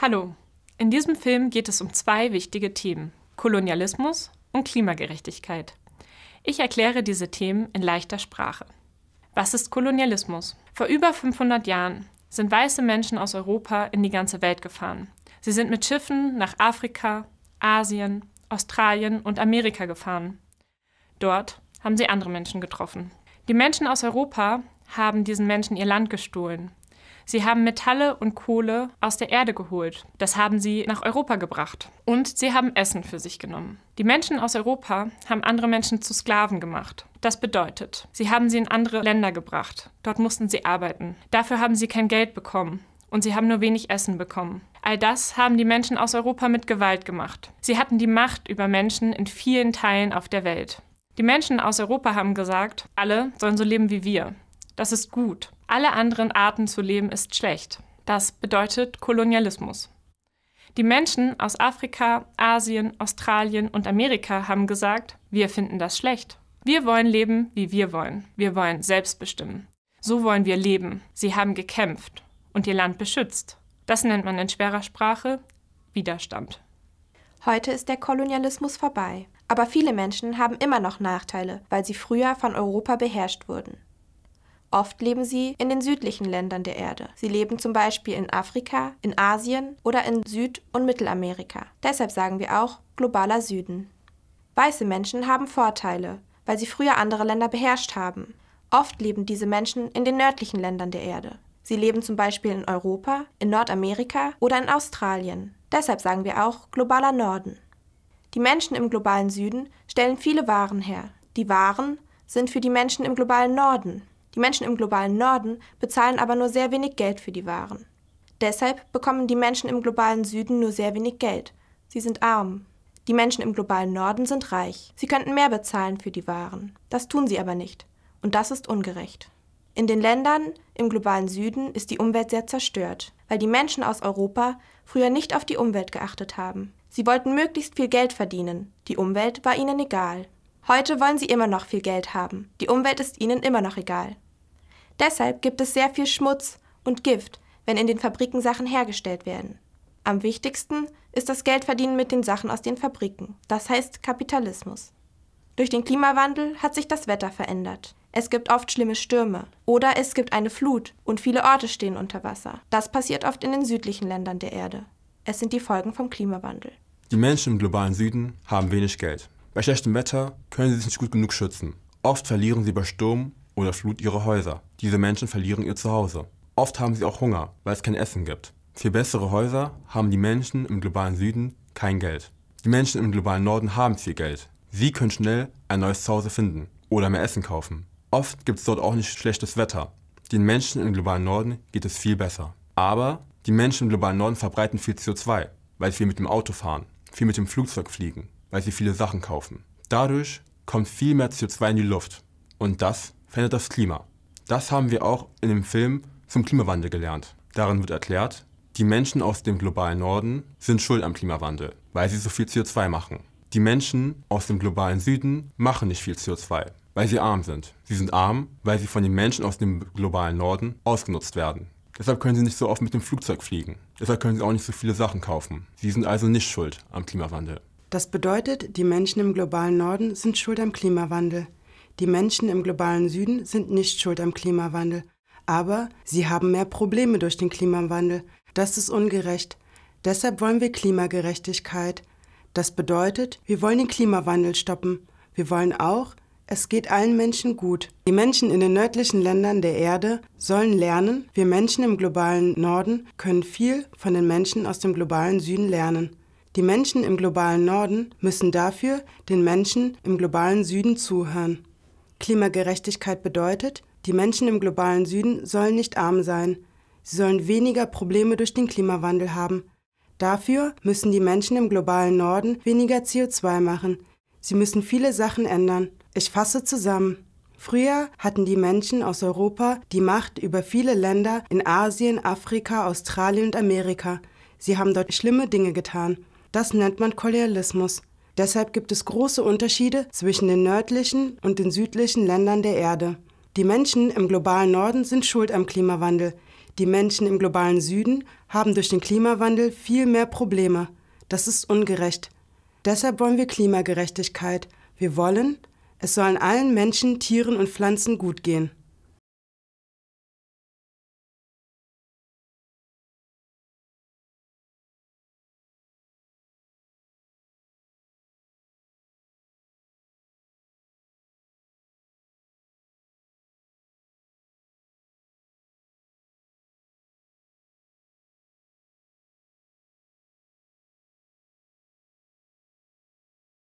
Hallo, in diesem Film geht es um zwei wichtige Themen, Kolonialismus und Klimagerechtigkeit. Ich erkläre diese Themen in leichter Sprache. Was ist Kolonialismus? Vor über 500 Jahren sind weiße Menschen aus Europa in die ganze Welt gefahren. Sie sind mit Schiffen nach Afrika, Asien, Australien und Amerika gefahren. Dort haben sie andere Menschen getroffen. Die Menschen aus Europa haben diesen Menschen ihr Land gestohlen, Sie haben Metalle und Kohle aus der Erde geholt. Das haben sie nach Europa gebracht. Und sie haben Essen für sich genommen. Die Menschen aus Europa haben andere Menschen zu Sklaven gemacht. Das bedeutet, sie haben sie in andere Länder gebracht. Dort mussten sie arbeiten. Dafür haben sie kein Geld bekommen. Und sie haben nur wenig Essen bekommen. All das haben die Menschen aus Europa mit Gewalt gemacht. Sie hatten die Macht über Menschen in vielen Teilen auf der Welt. Die Menschen aus Europa haben gesagt, alle sollen so leben wie wir. Das ist gut alle anderen Arten zu leben ist schlecht. Das bedeutet Kolonialismus. Die Menschen aus Afrika, Asien, Australien und Amerika haben gesagt, wir finden das schlecht. Wir wollen leben, wie wir wollen. Wir wollen selbst bestimmen. So wollen wir leben. Sie haben gekämpft und ihr Land beschützt. Das nennt man in schwerer Sprache Widerstand. Heute ist der Kolonialismus vorbei. Aber viele Menschen haben immer noch Nachteile, weil sie früher von Europa beherrscht wurden. Oft leben sie in den südlichen Ländern der Erde. Sie leben zum Beispiel in Afrika, in Asien oder in Süd- und Mittelamerika. Deshalb sagen wir auch globaler Süden. Weiße Menschen haben Vorteile, weil sie früher andere Länder beherrscht haben. Oft leben diese Menschen in den nördlichen Ländern der Erde. Sie leben zum Beispiel in Europa, in Nordamerika oder in Australien. Deshalb sagen wir auch globaler Norden. Die Menschen im globalen Süden stellen viele Waren her. Die Waren sind für die Menschen im globalen Norden. Die Menschen im globalen Norden bezahlen aber nur sehr wenig Geld für die Waren. Deshalb bekommen die Menschen im globalen Süden nur sehr wenig Geld. Sie sind arm. Die Menschen im globalen Norden sind reich. Sie könnten mehr bezahlen für die Waren. Das tun sie aber nicht. Und das ist ungerecht. In den Ländern im globalen Süden ist die Umwelt sehr zerstört, weil die Menschen aus Europa früher nicht auf die Umwelt geachtet haben. Sie wollten möglichst viel Geld verdienen. Die Umwelt war ihnen egal. Heute wollen sie immer noch viel Geld haben. Die Umwelt ist ihnen immer noch egal. Deshalb gibt es sehr viel Schmutz und Gift, wenn in den Fabriken Sachen hergestellt werden. Am wichtigsten ist das Geldverdienen mit den Sachen aus den Fabriken. Das heißt Kapitalismus. Durch den Klimawandel hat sich das Wetter verändert. Es gibt oft schlimme Stürme oder es gibt eine Flut und viele Orte stehen unter Wasser. Das passiert oft in den südlichen Ländern der Erde. Es sind die Folgen vom Klimawandel. Die Menschen im globalen Süden haben wenig Geld. Bei schlechtem Wetter können sie sich nicht gut genug schützen. Oft verlieren sie bei Sturm oder Flut ihre Häuser. Diese Menschen verlieren ihr Zuhause. Oft haben sie auch Hunger, weil es kein Essen gibt. Für bessere Häuser haben die Menschen im globalen Süden kein Geld. Die Menschen im globalen Norden haben viel Geld. Sie können schnell ein neues Zuhause finden oder mehr Essen kaufen. Oft gibt es dort auch nicht schlechtes Wetter. Den Menschen im globalen Norden geht es viel besser. Aber die Menschen im globalen Norden verbreiten viel CO2, weil sie viel mit dem Auto fahren, viel mit dem Flugzeug fliegen, weil sie viele Sachen kaufen. Dadurch kommt viel mehr CO2 in die Luft. Und das verändert das Klima. Das haben wir auch in dem Film zum Klimawandel gelernt. Darin wird erklärt, die Menschen aus dem globalen Norden sind schuld am Klimawandel, weil sie so viel CO2 machen. Die Menschen aus dem globalen Süden machen nicht viel CO2, weil sie arm sind. Sie sind arm, weil sie von den Menschen aus dem globalen Norden ausgenutzt werden. Deshalb können sie nicht so oft mit dem Flugzeug fliegen. Deshalb können sie auch nicht so viele Sachen kaufen. Sie sind also nicht schuld am Klimawandel. Das bedeutet, die Menschen im globalen Norden sind schuld am Klimawandel. Die Menschen im globalen Süden sind nicht schuld am Klimawandel. Aber sie haben mehr Probleme durch den Klimawandel. Das ist ungerecht. Deshalb wollen wir Klimagerechtigkeit. Das bedeutet, wir wollen den Klimawandel stoppen. Wir wollen auch, es geht allen Menschen gut. Die Menschen in den nördlichen Ländern der Erde sollen lernen, wir Menschen im globalen Norden können viel von den Menschen aus dem globalen Süden lernen. Die Menschen im globalen Norden müssen dafür den Menschen im globalen Süden zuhören. Klimagerechtigkeit bedeutet, die Menschen im globalen Süden sollen nicht arm sein. Sie sollen weniger Probleme durch den Klimawandel haben. Dafür müssen die Menschen im globalen Norden weniger CO2 machen. Sie müssen viele Sachen ändern. Ich fasse zusammen. Früher hatten die Menschen aus Europa die Macht über viele Länder in Asien, Afrika, Australien und Amerika. Sie haben dort schlimme Dinge getan. Das nennt man Kolonialismus. Deshalb gibt es große Unterschiede zwischen den nördlichen und den südlichen Ländern der Erde. Die Menschen im globalen Norden sind schuld am Klimawandel. Die Menschen im globalen Süden haben durch den Klimawandel viel mehr Probleme. Das ist ungerecht. Deshalb wollen wir Klimagerechtigkeit. Wir wollen, es sollen allen Menschen, Tieren und Pflanzen gut gehen.